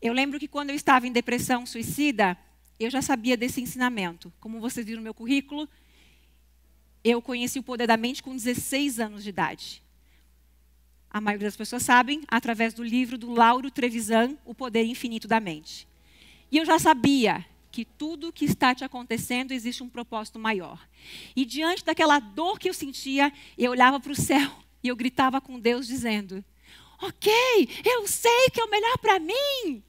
Eu lembro que quando eu estava em depressão suicida, eu já sabia desse ensinamento. Como vocês viram no meu currículo, eu conheci o poder da mente com 16 anos de idade. A maioria das pessoas sabem, através do livro do Lauro Trevisan, O Poder Infinito da Mente. E eu já sabia que tudo que está te acontecendo existe um propósito maior. E diante daquela dor que eu sentia, eu olhava para o céu e eu gritava com Deus dizendo: "OK, eu sei que é o melhor para mim.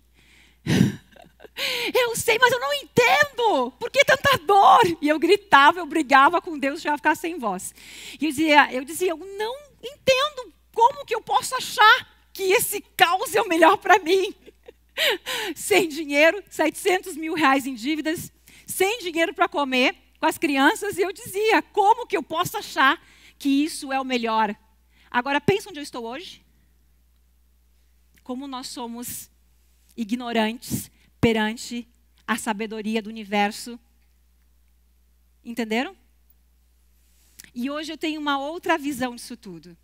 Eu sei, mas eu não entendo. Por que tanta dor? E eu gritava, eu brigava com Deus, já ficar sem voz. E eu dizia, eu dizia, eu não entendo como que eu posso achar que esse caos é o melhor para mim. Sem dinheiro, 700 mil reais em dívidas, sem dinheiro para comer, com as crianças, e eu dizia, como que eu posso achar que isso é o melhor? Agora, pensa onde eu estou hoje. Como nós somos ignorantes perante a sabedoria do universo. Entenderam? E hoje eu tenho uma outra visão disso tudo.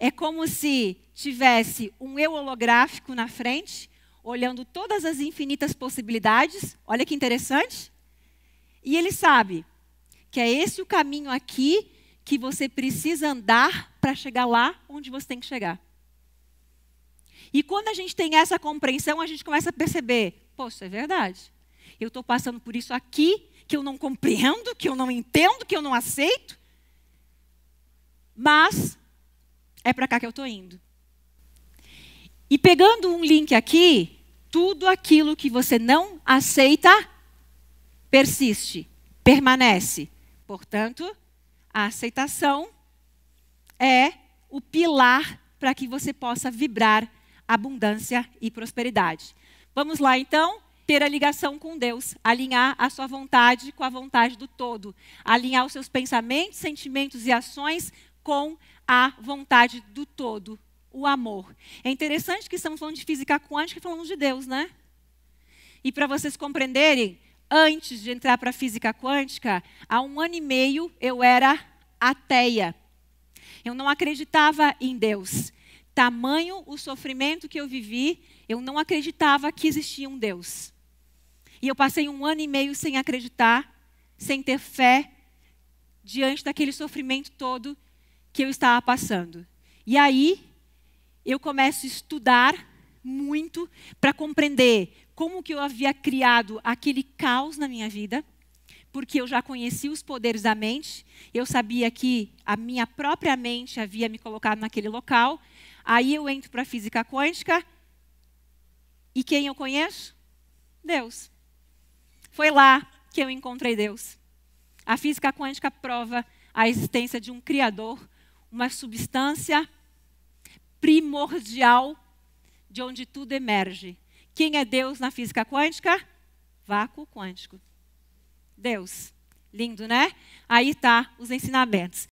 É como se tivesse um eu holográfico na frente, olhando todas as infinitas possibilidades. Olha que interessante. E ele sabe que é esse o caminho aqui que você precisa andar para chegar lá onde você tem que chegar. E quando a gente tem essa compreensão, a gente começa a perceber: poxa, é verdade. Eu estou passando por isso aqui, que eu não compreendo, que eu não entendo, que eu não aceito. Mas é para cá que eu estou indo. E pegando um link aqui, tudo aquilo que você não aceita persiste, permanece. Portanto, a aceitação é o pilar para que você possa vibrar abundância e prosperidade. Vamos lá então? Ter a ligação com Deus, alinhar a sua vontade com a vontade do todo, alinhar os seus pensamentos, sentimentos e ações com a vontade do todo, o amor. É interessante que estamos falando de física quântica e falamos de Deus, né? E para vocês compreenderem, antes de entrar para a física quântica, há um ano e meio eu era ateia. Eu não acreditava em Deus tamanho o sofrimento que eu vivi, eu não acreditava que existia um Deus. E eu passei um ano e meio sem acreditar, sem ter fé, diante daquele sofrimento todo que eu estava passando. E aí, eu começo a estudar muito para compreender como que eu havia criado aquele caos na minha vida, porque eu já conhecia os poderes da mente, eu sabia que a minha própria mente havia me colocado naquele local, Aí eu entro para a física quântica e quem eu conheço? Deus. Foi lá que eu encontrei Deus. A física quântica prova a existência de um Criador, uma substância primordial de onde tudo emerge. Quem é Deus na física quântica? Vácuo quântico. Deus. Lindo, né? Aí está os ensinamentos.